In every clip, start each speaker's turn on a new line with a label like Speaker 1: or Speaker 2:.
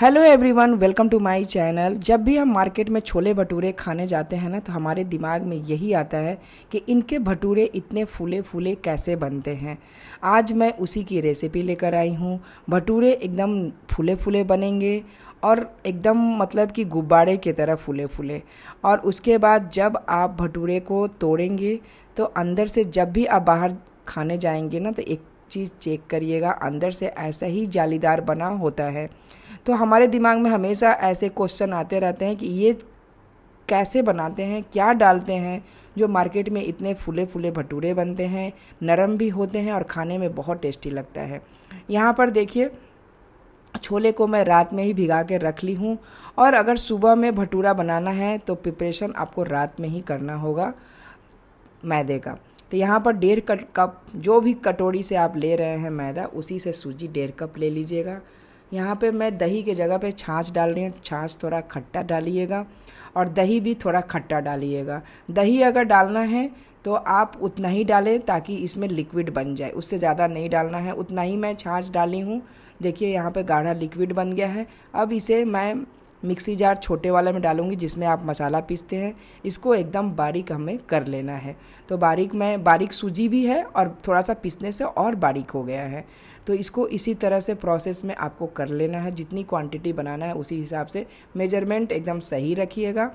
Speaker 1: hello everyone welcome to my channel जब भी हम मार्केट में छोले भटूरे खाने जाते हैं ना तो हमारे दिमाग में यही आता है कि इनके भटूरे इतने फूले फूले कैसे बनते हैं आज मैं उसी की रेसिपी लेकर आई हूँ भटूरे एकदम फूले फूले बनेंगे और एकदम मतलब कि गुब्बारे की तरह फूले फूले और उसके बाद जब आप भटूरे को तोड़ेंगे तो अंदर से जब भी आप बाहर खाने जाएंगे ना तो एक चीज़ चेक करिएगा अंदर से ऐसा ही जालीदार बना होता है तो हमारे दिमाग में हमेशा ऐसे क्वेश्चन आते रहते हैं कि ये कैसे बनाते हैं क्या डालते हैं जो मार्केट में इतने फूले फूले भटूरे बनते हैं नरम भी होते हैं और खाने में बहुत टेस्टी लगता है यहाँ पर देखिए छोले को मैं रात में ही भिगा के रख ली हूँ और अगर सुबह में भटूरा बनाना है तो प्रिपरेशन आपको रात में ही करना होगा मैदे का तो यहाँ पर डेढ़ कप जो भी कटोरी से आप ले रहे हैं मैदा उसी से सूजी डेढ़ कप ले लीजिएगा यहाँ पे मैं दही के जगह पे छाछ डाल रही हूँ छाछ थोड़ा खट्टा डालिएगा और दही भी थोड़ा खट्टा डालिएगा दही अगर डालना है तो आप उतना ही डालें ताकि इसमें लिक्विड बन जाए उससे ज़्यादा नहीं डालना है उतना ही मैं छाछ डाली हूँ देखिए यहाँ पे गाढ़ा लिक्विड बन गया है अब इसे मैं मिक्सी जार छोटे वाला में डालूँगी जिसमें आप मसाला पीसते हैं इसको एकदम बारीक हमें कर लेना है तो बारीक में बारीक सूजी भी है और थोड़ा सा पीसने से और बारीक हो गया है तो इसको इसी तरह से प्रोसेस में आपको कर लेना है जितनी क्वांटिटी बनाना है उसी हिसाब से मेजरमेंट एकदम सही रखिएगा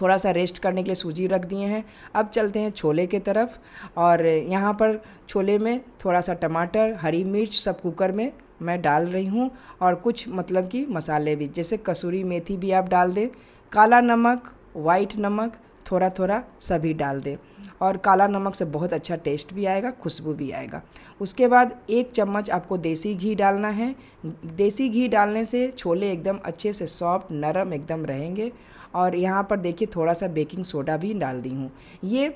Speaker 1: थोड़ा सा रेस्ट करने के लिए सूजी रख दिए हैं अब चलते हैं छोले के तरफ और यहाँ पर छोले में थोड़ा सा टमाटर हरी मिर्च सब कुकर में मैं डाल रही हूँ और कुछ मतलब कि मसाले भी जैसे कसूरी मेथी भी आप डाल दें काला नमक वाइट नमक थोड़ा थोड़ा सभी डाल दें और काला नमक से बहुत अच्छा टेस्ट भी आएगा खुशबू भी आएगा उसके बाद एक चम्मच आपको देसी घी डालना है देसी घी डालने से छोले एकदम अच्छे से सॉफ्ट नरम एकदम रहेंगे और यहाँ पर देखिए थोड़ा सा बेकिंग सोडा भी डाल दी हूँ ये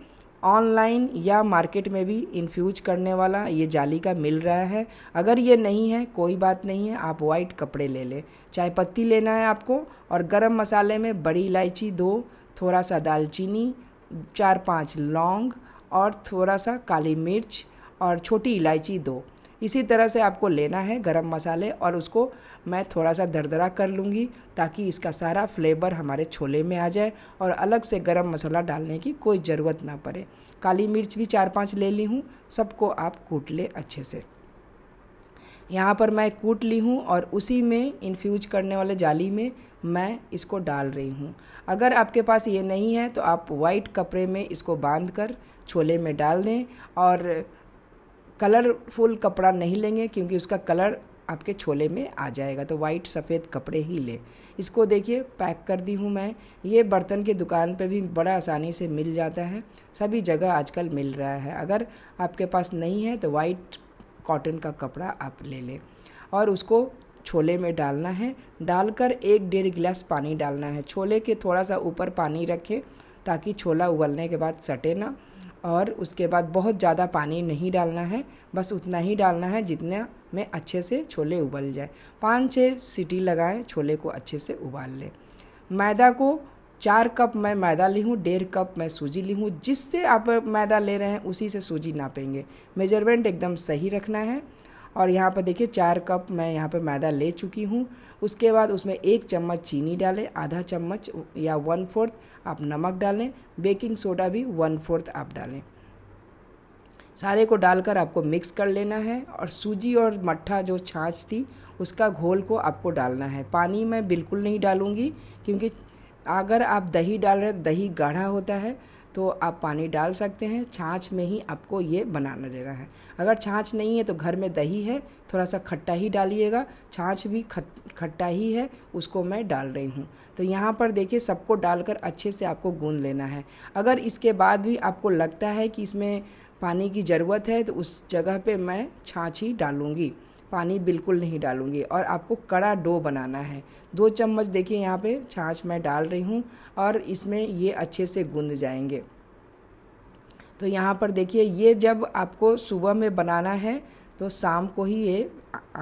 Speaker 1: ऑनलाइन या मार्केट में भी इन्फ्यूज करने वाला ये जाली का मिल रहा है अगर ये नहीं है कोई बात नहीं है आप वाइट कपड़े ले लें चाय पत्ती लेना है आपको और गरम मसाले में बड़ी इलायची दो थोड़ा सा दालचीनी चार पांच लौंग और थोड़ा सा काली मिर्च और छोटी इलायची दो इसी तरह से आपको लेना है गरम मसाले और उसको मैं थोड़ा सा दरदरा कर लूँगी ताकि इसका सारा फ्लेवर हमारे छोले में आ जाए और अलग से गरम मसाला डालने की कोई ज़रूरत ना पड़े काली मिर्च भी चार पाँच ले ली हूँ सबको आप कूट ले अच्छे से यहाँ पर मैं कूट ली हूँ और उसी में इन्फ्यूज करने वाले जाली में मैं इसको डाल रही हूँ अगर आपके पास ये नहीं है तो आप वाइट कपड़े में इसको बांध कर छोले में डाल दें और कलरफुल कपड़ा नहीं लेंगे क्योंकि उसका कलर आपके छोले में आ जाएगा तो वाइट सफ़ेद कपड़े ही ले इसको देखिए पैक कर दी हूँ मैं ये बर्तन की दुकान पे भी बड़ा आसानी से मिल जाता है सभी जगह आजकल मिल रहा है अगर आपके पास नहीं है तो वाइट कॉटन का कपड़ा आप ले लें और उसको छोले में डालना है डालकर एक डेढ़ गिलास पानी डालना है छोले के थोड़ा सा ऊपर पानी रखें ताकि छोला उबलने के बाद सटे ना और उसके बाद बहुत ज़्यादा पानी नहीं डालना है बस उतना ही डालना है जितना में अच्छे से छोले उबल जाए पाँच छः सीटी लगाएं छोले को अच्छे से उबाल लें मैदा को चार कप मैं मैदा ली हूँ डेढ़ कप मैं सूजी ली हूँ जिससे आप मैदा ले रहे हैं उसी से सूजी नापेंगे मेजरमेंट एकदम सही रखना है और यहाँ पर देखिए चार कप मैं यहाँ पर मैदा ले चुकी हूँ उसके बाद उसमें एक चम्मच चीनी डालें आधा चम्मच या वन फोर्थ आप नमक डालें बेकिंग सोडा भी वन फोर्थ आप डालें सारे को डालकर आपको मिक्स कर लेना है और सूजी और मट्ठा जो छाछ थी उसका घोल को आपको डालना है पानी मैं बिल्कुल नहीं डालूँगी क्योंकि अगर आप दही डाल रहे हैं दही गाढ़ा होता है तो आप पानी डाल सकते हैं छाछ में ही आपको ये बनाना लेना है अगर छाछ नहीं है तो घर में दही है थोड़ा सा खट्टा ही डालिएगा छाछ भी खट्टा ही है उसको मैं डाल रही हूँ तो यहाँ पर देखिए सबको डालकर अच्छे से आपको गूंद लेना है अगर इसके बाद भी आपको लगता है कि इसमें पानी की ज़रूरत है तो उस जगह पे मैं छाछ ही डालूँगी पानी बिल्कुल नहीं डालूँगी और आपको कड़ा डो बनाना है दो चम्मच देखिए यहाँ पे छाछ मैं डाल रही हूँ और इसमें ये अच्छे से गूंद जाएंगे तो यहाँ पर देखिए ये जब आपको सुबह में बनाना है तो शाम को ही ये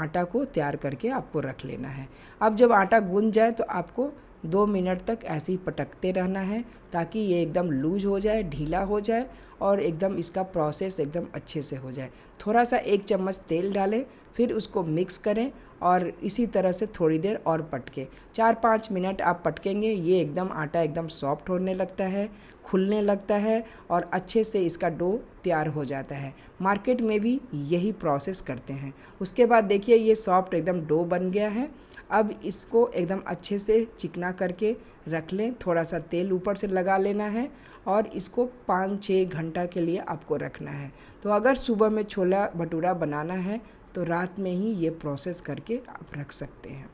Speaker 1: आटा को तैयार करके आपको रख लेना है अब जब आटा गूंद जाए तो आपको दो मिनट तक ऐसे ही पटकते रहना है ताकि ये एकदम लूज हो जाए ढीला हो जाए और एकदम इसका प्रोसेस एकदम अच्छे से हो जाए थोड़ा सा एक चम्मच तेल डालें फिर उसको मिक्स करें और इसी तरह से थोड़ी देर और पटके चार पाँच मिनट आप पटकेंगे ये एकदम आटा एकदम सॉफ्ट होने लगता है खुलने लगता है और अच्छे से इसका डो तैयार हो जाता है मार्केट में भी यही प्रोसेस करते हैं उसके बाद देखिए ये सॉफ्ट एकदम डो बन गया है अब इसको एकदम अच्छे से चिकना करके रख लें थोड़ा सा तेल ऊपर से लगा लेना है और इसको पाँच छः घंटा के लिए आपको रखना है तो अगर सुबह में छोला भटूरा बनाना है तो रात में ही ये प्रोसेस करके आप रख सकते हैं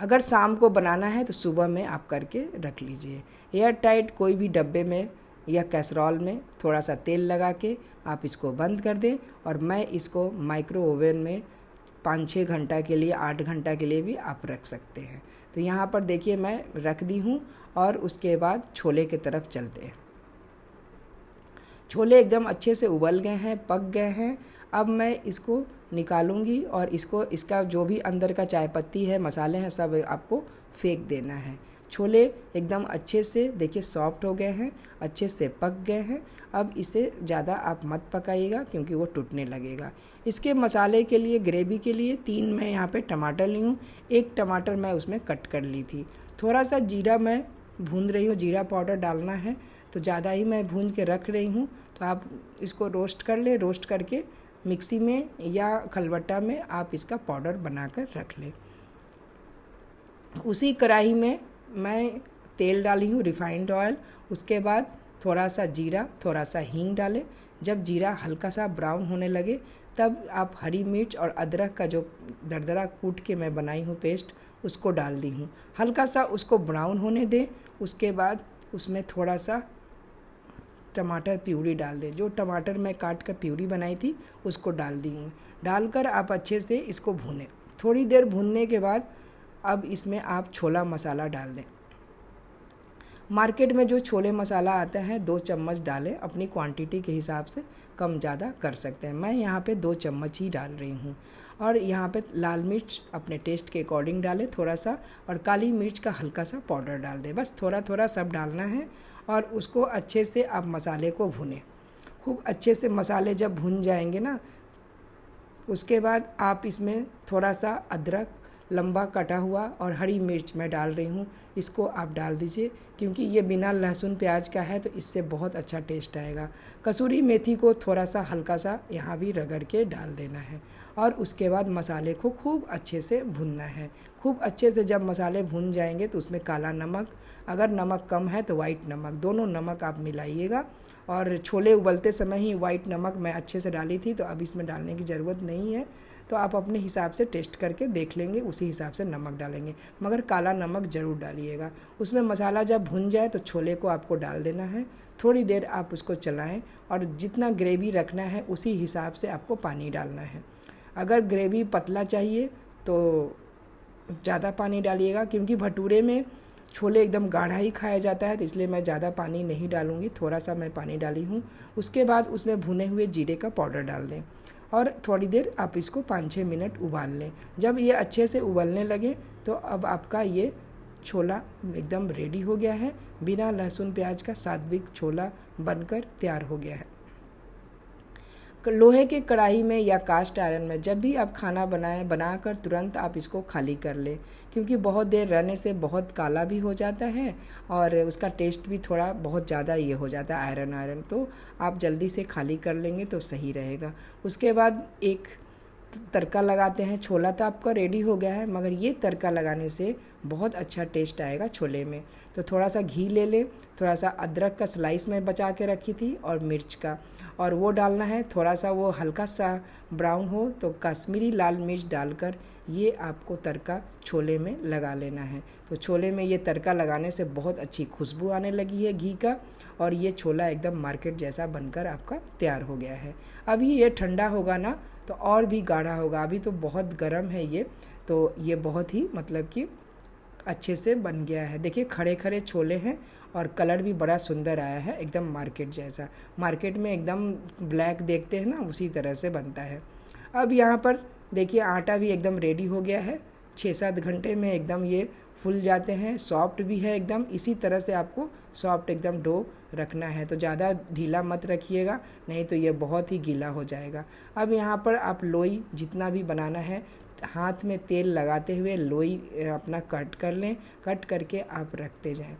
Speaker 1: अगर शाम को बनाना है तो सुबह में आप करके रख लीजिए एयर टाइट कोई भी डब्बे में या कैसरॉल में थोड़ा सा तेल लगा के आप इसको बंद कर दें और मैं इसको माइक्रो ओवन में पाँच छः घंटा के लिए आठ घंटा के लिए भी आप रख सकते हैं तो यहाँ पर देखिए मैं रख दी हूँ और उसके बाद छोले की तरफ चलते हैं छोले एकदम अच्छे से उबल गए हैं पक गए हैं अब मैं इसको निकालूंगी और इसको इसका जो भी अंदर का चाय पत्ती है मसाले हैं सब आपको फेंक देना है छोले एकदम अच्छे से देखिए सॉफ्ट हो गए हैं अच्छे से पक गए हैं अब इसे ज़्यादा आप मत पकाइएगा क्योंकि वो टूटने लगेगा इसके मसाले के लिए ग्रेवी के लिए तीन मैं यहाँ पे टमाटर ली हूँ एक टमाटर मैं उसमें कट कर ली थी थोड़ा सा जीरा मैं भून रही हूँ जीरा पाउडर डालना है तो ज़्यादा ही मैं भून के रख रही हूँ तो आप इसको रोस्ट कर ले रोस्ट करके मिक्सी में या खलबट्टा में आप इसका पाउडर बना रख लें उसी कढ़ाई में मैं तेल डाली हूँ रिफाइंड ऑयल उसके बाद थोड़ा सा जीरा थोड़ा सा हींग डालें जब जीरा हल्का सा ब्राउन होने लगे तब आप हरी मिर्च और अदरक का जो दरदरा कूट के मैं बनाई हूँ पेस्ट उसको डाल दी हूँ हल्का सा उसको ब्राउन होने दें उसके बाद उसमें थोड़ा सा टमाटर प्यूरी डाल दें जो टमाटर मैं काट कर प्यूरी बनाई थी उसको डाल दी हूँ डालकर आप अच्छे से इसको भूनें थोड़ी देर भूनने के बाद अब इसमें आप छोला मसाला डाल दें मार्केट में जो छोले मसाला आता है दो चम्मच डालें अपनी क्वांटिटी के हिसाब से कम ज़्यादा कर सकते हैं मैं यहाँ पे दो चम्मच ही डाल रही हूँ और यहाँ पे लाल मिर्च अपने टेस्ट के अकॉर्डिंग डालें थोड़ा सा और काली मिर्च का हल्का सा पाउडर डाल दें बस थोड़ा थोड़ा सब डालना है और उसको अच्छे से आप मसाले को भुनें खूब अच्छे से मसाले जब भुन जाएंगे ना उसके बाद आप इसमें थोड़ा सा अदरक लंबा कटा हुआ और हरी मिर्च मैं डाल रही हूँ इसको आप डाल दीजिए क्योंकि ये बिना लहसुन प्याज का है तो इससे बहुत अच्छा टेस्ट आएगा कसूरी मेथी को थोड़ा सा हल्का सा यहाँ भी रगड़ के डाल देना है और उसके बाद मसाले को खूब अच्छे से भुनना है खूब अच्छे से जब मसाले भुन जाएंगे तो उसमें काला नमक अगर नमक कम है तो वाइट नमक दोनों नमक आप मिलाइएगा और छोले उबलते समय ही वाइट नमक मैं अच्छे से डाली थी तो अब इसमें डालने की ज़रूरत नहीं है तो आप अपने हिसाब से टेस्ट करके देख लेंगे उसी हिसाब से नमक डालेंगे मगर काला नमक ज़रूर डालिएगा उसमें मसाला जब भुन जाए तो छोले को आपको डाल देना है थोड़ी देर आप उसको चलाएं और जितना ग्रेवी रखना है उसी हिसाब से आपको पानी डालना है अगर ग्रेवी पतला चाहिए तो ज़्यादा पानी डालिएगा क्योंकि भटूरे में छोले एकदम गाढ़ा ही खाया जाता है तो इसलिए मैं ज़्यादा पानी नहीं डालूँगी थोड़ा सा मैं पानी डाली हूँ उसके बाद उसमें भुने हुए जीरे का पाउडर डाल दें और थोड़ी देर आप इसको पाँच छः मिनट उबाल लें जब ये अच्छे से उबलने लगे तो अब आपका ये छोला एकदम रेडी हो गया है बिना लहसुन प्याज का सात्विक छोला बनकर तैयार हो गया है लोहे के कढ़ाई में या कास्ट आयरन में जब भी आप खाना बनाएं बनाकर तुरंत आप इसको खाली कर लें क्योंकि बहुत देर रहने से बहुत काला भी हो जाता है और उसका टेस्ट भी थोड़ा बहुत ज़्यादा ये हो जाता है आयरन आयरन तो आप जल्दी से खाली कर लेंगे तो सही रहेगा उसके बाद एक तड़का लगाते हैं छोला तो आपका रेडी हो गया है मगर ये तड़का लगाने से बहुत अच्छा टेस्ट आएगा छोले में तो थोड़ा सा घी ले लें थोड़ा सा अदरक का स्लाइस में बचा के रखी थी और मिर्च का और वो डालना है थोड़ा सा वो हल्का सा ब्राउन हो तो कश्मीरी लाल मिर्च डालकर ये आपको तड़का छोले में लगा लेना है तो छोले में ये तड़का लगाने से बहुत अच्छी खुशबू आने लगी है घी का और ये छोला एकदम मार्केट जैसा बनकर आपका तैयार हो गया है अभी ये ठंडा होगा ना तो और भी गाढ़ा होगा अभी तो बहुत गर्म है ये तो ये बहुत ही मतलब कि अच्छे से बन गया है देखिए खड़े खड़े छोले हैं और कलर भी बड़ा सुंदर आया है एकदम मार्केट जैसा मार्केट में एकदम ब्लैक देखते हैं ना उसी तरह से बनता है अब यहाँ पर देखिए आटा भी एकदम रेडी हो गया है छः सात घंटे में एकदम ये फूल जाते हैं सॉफ्ट भी है एकदम इसी तरह से आपको सॉफ्ट एकदम डो रखना है तो ज़्यादा ढीला मत रखिएगा नहीं तो ये बहुत ही गीला हो जाएगा अब यहाँ पर आप लोई जितना भी बनाना है हाथ में तेल लगाते हुए लोई अपना कट कर लें कट करके आप रखते जाएं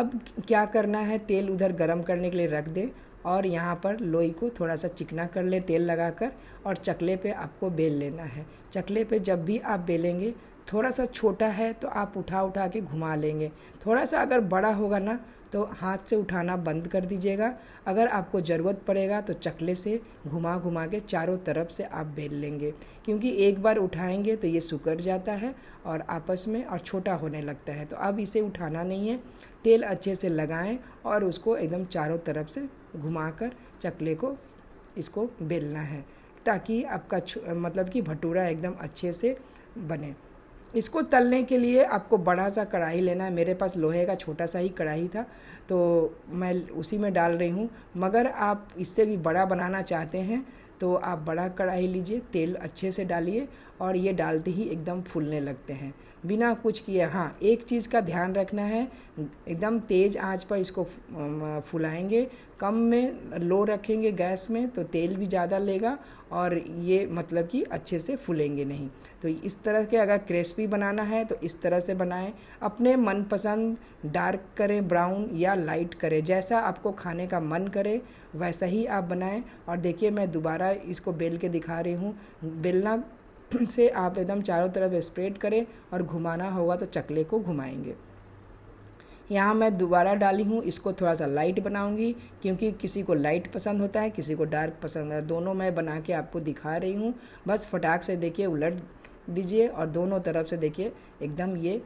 Speaker 1: अब क्या करना है तेल उधर गर्म करने के लिए रख दें और यहाँ पर लोई को थोड़ा सा चिकना कर लें तेल लगाकर और चकले पे आपको बेल लेना है चकले पे जब भी आप बेलेंगे थोड़ा सा छोटा है तो आप उठा उठा के घुमा लेंगे थोड़ा सा अगर बड़ा होगा ना तो हाथ से उठाना बंद कर दीजिएगा अगर आपको ज़रूरत पड़ेगा तो चकले से घुमा घुमा के चारों तरफ से आप बेल लेंगे क्योंकि एक बार उठाएंगे तो ये सुकड़ जाता है और आपस में और छोटा होने लगता है तो अब इसे उठाना नहीं है तेल अच्छे से लगाएं और उसको एकदम चारों तरफ से घुमाकर चकले को इसको बेलना है ताकि आपका मतलब कि भटूरा एकदम अच्छे से बने इसको तलने के लिए आपको बड़ा सा कढ़ाई लेना है मेरे पास लोहे का छोटा सा ही कढ़ाई था तो मैं उसी में डाल रही हूँ मगर आप इससे भी बड़ा बनाना चाहते हैं तो आप बड़ा कढ़ाई लीजिए तेल अच्छे से डालिए और ये डालते ही एकदम फूलने लगते हैं बिना कुछ किए हाँ एक चीज़ का ध्यान रखना है एकदम तेज़ आंच पर इसको फुलाएंगे कम में लो रखेंगे गैस में तो तेल भी ज़्यादा लेगा और ये मतलब कि अच्छे से फूलेंगे नहीं तो इस तरह के अगर क्रिस्पी बनाना है तो इस तरह से बनाएं अपने मनपसंद डार्क करें ब्राउन या लाइट करें जैसा आपको खाने का मन करे वैसा ही आप बनाएं और देखिए मैं दोबारा इसको बेल के दिखा रही हूँ बेलना से आप एकदम चारों तरफ स्प्रेड करें और घुमाना होगा तो चकले को घुमाएंगे यहाँ मैं दोबारा डाली हूँ इसको थोड़ा सा लाइट बनाऊँगी क्योंकि किसी को लाइट पसंद होता है किसी को डार्क पसंद है दोनों मैं बना के आपको दिखा रही हूँ बस फटाक से देखिए उलट दीजिए और दोनों तरफ से देखिए एकदम ये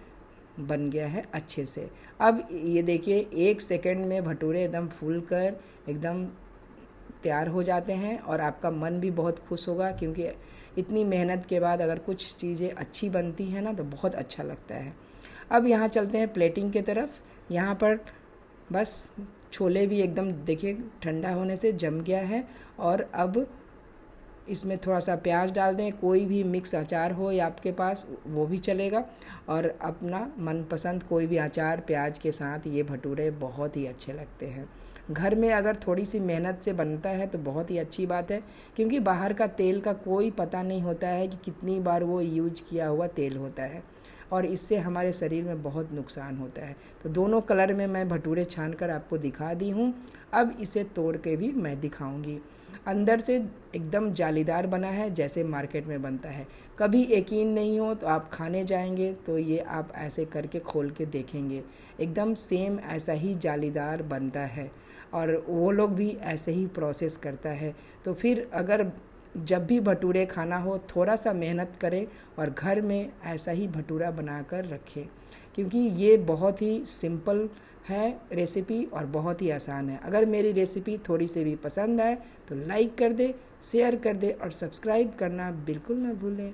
Speaker 1: बन गया है अच्छे से अब ये देखिए एक सेकंड में भटूरे एकदम फूल कर एकदम तैयार हो जाते हैं और आपका मन भी बहुत खुश होगा क्योंकि इतनी मेहनत के बाद अगर कुछ चीज़ें अच्छी बनती हैं ना तो बहुत अच्छा लगता है अब यहाँ चलते हैं प्लेटिंग की तरफ यहाँ पर बस छोले भी एकदम देखिए ठंडा होने से जम गया है और अब इसमें थोड़ा सा प्याज डाल दें कोई भी मिक्स अचार हो या आपके पास वो भी चलेगा और अपना मनपसंद कोई भी अचार प्याज के साथ ये भटूरे बहुत ही अच्छे लगते हैं घर में अगर थोड़ी सी मेहनत से बनता है तो बहुत ही अच्छी बात है क्योंकि बाहर का तेल का कोई पता नहीं होता है कि कितनी बार वो यूज किया हुआ तेल होता है और इससे हमारे शरीर में बहुत नुकसान होता है तो दोनों कलर में मैं भटूरे छान कर आपको दिखा दी हूँ अब इसे तोड़ के भी मैं दिखाऊँगी अंदर से एकदम जालीदार बना है जैसे मार्केट में बनता है कभी यकीन नहीं हो तो आप खाने जाएंगे तो ये आप ऐसे करके खोल के देखेंगे एकदम सेम ऐसा ही जालीदार बनता है और वो लोग भी ऐसे ही प्रोसेस करता है तो फिर अगर जब भी भटूरे खाना हो थोड़ा सा मेहनत करें और घर में ऐसा ही भटूरा बनाकर रखें क्योंकि ये बहुत ही सिंपल है रेसिपी और बहुत ही आसान है अगर मेरी रेसिपी थोड़ी सी भी पसंद आए तो लाइक कर दे शेयर कर दे और सब्सक्राइब करना बिल्कुल ना भूलें